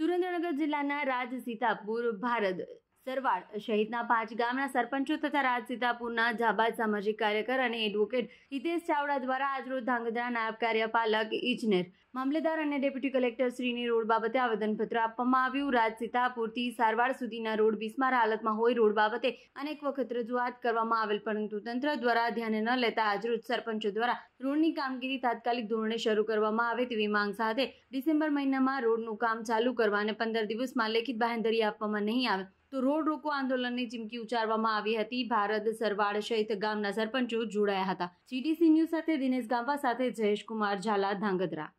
સુરેન્દ્રનગર જિલ્લાના રાજ સીતાપુર ભારત સરવાડ સહિતના પાંચ ગામના સરપંચો તથા રાજસીતાપુરના જાબાદ સામાજિક કાર્યકર અને એડવોકેટ હિતેશ ચાવડા દ્વારા આજરોજ ધાંગધ્રા નાયબ કાર્યપાલક ઇજનેર મામલેદાર અને ડેપ્યુટી કલેક્ટર શ્રીની રોડ બાબતે આવેદનપત્ર આપવામાં આવ્યું રાજસીતાપુરથી સારવાર સુધીના રોડ બિસ્માર હાલતમાં હોય રોડ બાબતે અનેક વખત રજૂઆત કરવામાં આવેલ પરંતુ તંત્ર દ્વારા ધ્યાને ન લેતા આજરોજ સરપંચો દ્વારા રોડની કામગીરી તાત્કાલિક ધોરણે શરૂ કરવામાં આવે તેવી માંગ સાથે ડિસેમ્બર મહિનામાં રોડનું કામ ચાલુ કરવા અને પંદર દિવસમાં લેખિત બાંહેધરી આપવામાં નહીં આવે તો રોડ રોકો આંદોલનની ચીમકી ઉચ્ચારવામાં આવી હતી ભારત સરવાડ સહિત ગામના સરપંચો જોડાયા હતા જીડીસી ન્યૂઝ સાથે દિનેશ ગાંવા સાથે જયેશ કુમાર ઝાલા ધાંગધ્રા